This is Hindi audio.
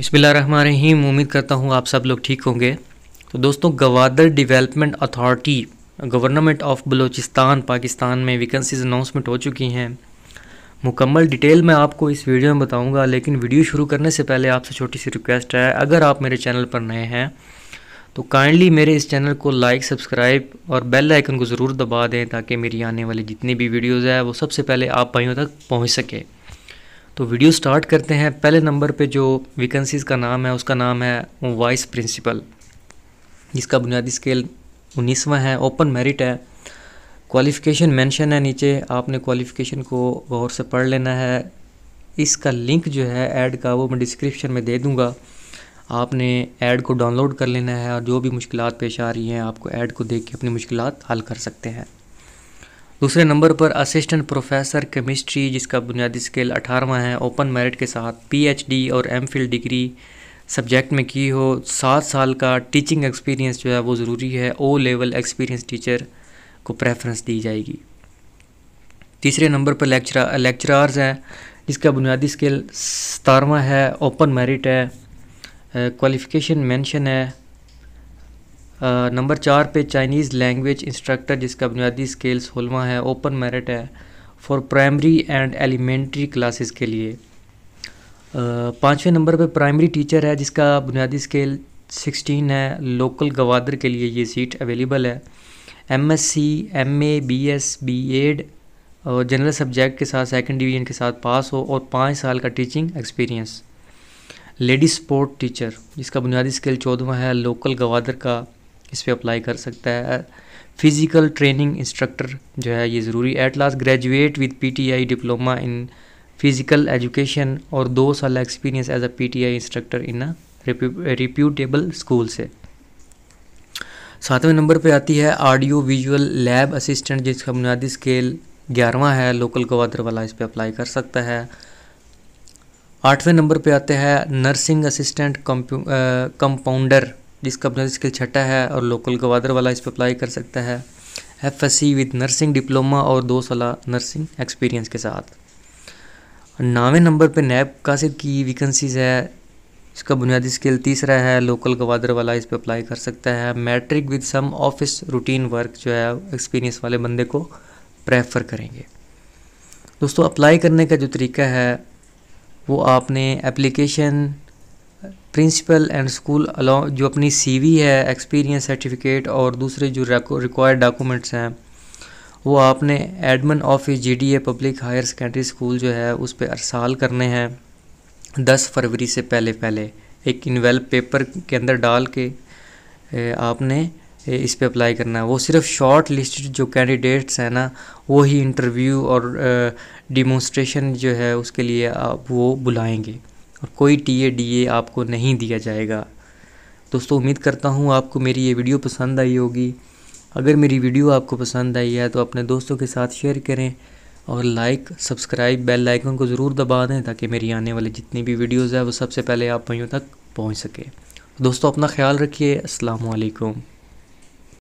बिस्मिल्लाम उम्मीद करता हूँ आप सब लोग ठीक होंगे तो दोस्तों Gwadar development authority government of Balochistan Pakistan में वैकेंसीज अनाउंसमेंट हो चुकी हैं मुकम्मल डिटेल मैं आपको इस वीडियो में बताऊंगा लेकिन वीडियो शुरू करने से पहले आपसे छोटी सी रिक्वेस्ट है अगर आप मेरे चैनल पर नए हैं तो काइंडली मेरे इस चैनल को लाइक सब्सक्राइब और बेल आइकन को ज़रूर दबा दें ताकि मेरी आने वाली जितनी भी वीडियोज़ है वो सबसे पहले आप भाइयों तक पहुँच सके तो वीडियो स्टार्ट करते हैं पहले नंबर पे जो वैकेंसीज़ का नाम है उसका नाम है वाइस प्रिंसिपल जिसका बुनियादी स्केल उन्नीसवा है ओपन मेरिट है क्वालिफ़िकेशन मेंशन है नीचे आपने क्वालिफ़िकेशन को गौर से पढ़ लेना है इसका लिंक जो है ऐड का वो मैं डिस्क्रिप्शन में दे दूँगा आपने ऐड को डाउनलोड कर लेना है और जो भी मुश्किल पेश आ रही हैं आपको ऐड को देख के अपनी मुश्किल हल कर सकते हैं दूसरे नंबर पर असिस्टेंट प्रोफेसर केमिस्ट्री जिसका बुनियादी स्केल अठारहवा है ओपन मेरिट के साथ पीएचडी और एमफिल डिग्री सब्जेक्ट में की हो सात साल का टीचिंग एक्सपीरियंस जो है वो ज़रूरी है ओ लेवल एक्सपीरियंस टीचर को प्रेफरेंस दी जाएगी तीसरे नंबर पर लेक्चरा लेक्चरार्स हैं जिसका बुनियादी स्केल सतारवा है ओपन मेरिट है क्वालिफ़िकेशन मेंशन है नंबर चार पे चाइनीज़ लैंग्वेज इंस्ट्रक्टर जिसका बुनियादी स्केल सोलवा है ओपन मेरिट है for primary and elementary classes के लिए पाँचवें नंबर पे प्राइमरी टीचर है जिसका बुनियादी स्केल सिक्सटीन है लोकल गवादर के लिए ये सीट अवेलेबल है M S C M A B S B ed और जनरल सब्जेक्ट के साथ सेकेंड डिवीजन के साथ पास हो और पाँच साल का teaching experience lady sport teacher जिसका बुनियादी स्केल चौदवा है लोकल गवादर का इस पर अप्लाई कर सकता है फिज़िकल ट्रेनिंग इंस्ट्रक्टर जो है ये ज़रूरी at least graduate with PTI diploma in physical education और दो साल experience as a PTI instructor in a reputable school से सातवें नंबर पर आती है ऑडियो विजुअल लैब असिस्टेंट जिसका बुनियादी स्केल ग्यारहवा है लोकल गवादर वाला इस पर अप्लाई कर सकता है आठवें नंबर पे आते हैं नर्सिंग असिस्टेंट कंपाउंडर जिसका अपना स्किल छठा है और लोकल गवादर वाला इस पर अप्लाई कर सकता है F S C with nursing diploma और दो साल नर्सिंग एक्सपीरियंस के साथ नावें नंबर पर नैब कासिद की वैकेंसीज़ है इसका बुनियादी स्किल तीसरा है लोकल गवादर वाला इस पर अप्लाई कर सकता है matric with some office routine work जो है एक्सपीरियंस वाले बंदे को प्रेफर करेंगे दोस्तों अप्लाई करने का जो तरीका है वो आपने एप्लीकेशन प्रिंसिपल एंड स्कूल अलाउ जो अपनी सीवी है एक्सपीरियंस सर्टिफिकेट और दूसरे जो रिक्वायर्ड डॉक्यूमेंट्स हैं वो आपने admin office GDA public higher secondary school जो है उस पर अरसाल करने हैं दस फरवरी से पहले पहले एक इनवेल पेपर के अंदर डाल के आपने इस पे अप्लाई करना है वो सिर्फ शॉर्ट लिस्ट जो कैंडिडेट्स हैं ना वो ही इंटरव्यू और डिमोस्ट्रेशन जो है उसके लिए आप वो बुलाएंगे और कोई टी ए आपको नहीं दिया जाएगा दोस्तों उम्मीद करता हूँ आपको मेरी ये वीडियो पसंद आई होगी अगर मेरी वीडियो आपको पसंद आई है तो अपने दोस्तों के साथ शेयर करें और लाइक सब्सक्राइब बेल आइकन को ज़रूर दबा दें ताकि मेरी आने वाली जितनी भी वीडियोज़ है वो सबसे पहले आप वहीं तक पहुँच सकें दोस्तों अपना ख्याल रखिए असलकम